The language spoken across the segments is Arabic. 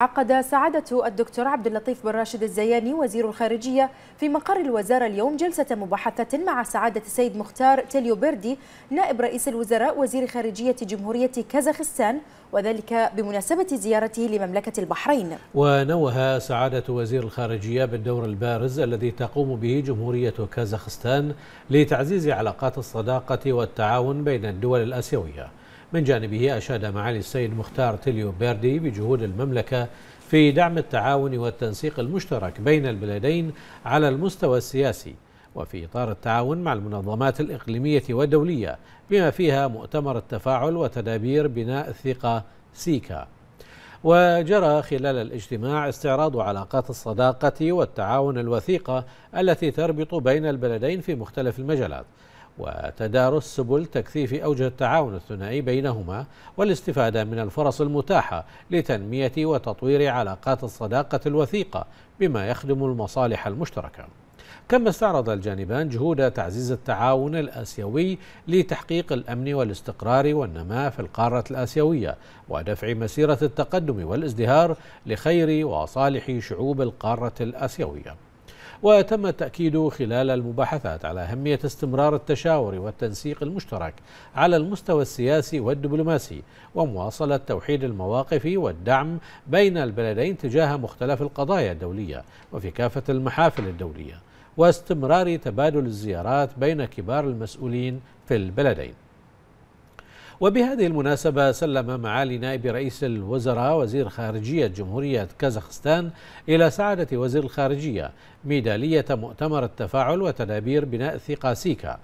عقد سعادة الدكتور عبد اللطيف بن راشد الزياني وزير الخارجية في مقر الوزارة اليوم جلسة مباحثة مع سعادة السيد مختار بيردي نائب رئيس الوزراء وزير خارجية جمهورية كازاخستان وذلك بمناسبة زيارته لمملكة البحرين ونوه سعادة وزير الخارجية بالدور البارز الذي تقوم به جمهورية كازاخستان لتعزيز علاقات الصداقة والتعاون بين الدول الآسيوية من جانبه أشاد معالي السيد مختار تليو بيردي بجهود المملكة في دعم التعاون والتنسيق المشترك بين البلدين على المستوى السياسي وفي إطار التعاون مع المنظمات الإقليمية والدولية بما فيها مؤتمر التفاعل وتدابير بناء الثقة سيكا وجرى خلال الاجتماع استعراض علاقات الصداقة والتعاون الوثيقة التي تربط بين البلدين في مختلف المجالات وتدارس سبل تكثيف أوجه التعاون الثنائي بينهما والاستفادة من الفرص المتاحة لتنمية وتطوير علاقات الصداقة الوثيقة بما يخدم المصالح المشتركة كما استعرض الجانبان جهود تعزيز التعاون الآسيوي لتحقيق الأمن والاستقرار والنماء في القارة الآسيوية ودفع مسيرة التقدم والازدهار لخير وصالح شعوب القارة الآسيوية وتم التأكيد خلال المباحثات على أهمية استمرار التشاور والتنسيق المشترك على المستوى السياسي والدبلوماسي ومواصلة توحيد المواقف والدعم بين البلدين تجاه مختلف القضايا الدولية وفي كافة المحافل الدولية واستمرار تبادل الزيارات بين كبار المسؤولين في البلدين وبهذه المناسبة سلم معالي نائب رئيس الوزراء وزير خارجية جمهورية كازاخستان إلى سعادة وزير الخارجية ميدالية مؤتمر التفاعل وتدابير بناء ثقة سيكا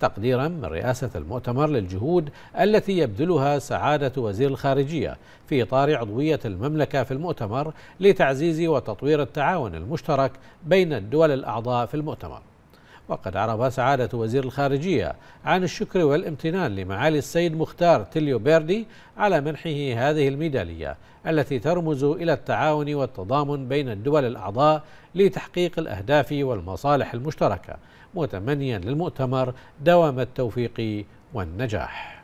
تقديرا من رئاسة المؤتمر للجهود التي يبذلها سعادة وزير الخارجية في إطار عضوية المملكة في المؤتمر لتعزيز وتطوير التعاون المشترك بين الدول الأعضاء في المؤتمر وقد عرب سعادة وزير الخارجية عن الشكر والامتنان لمعالي السيد مختار تيليو بيردي على منحه هذه الميدالية التي ترمز إلى التعاون والتضامن بين الدول الأعضاء لتحقيق الأهداف والمصالح المشتركة متمنيا للمؤتمر دوام التوفيق والنجاح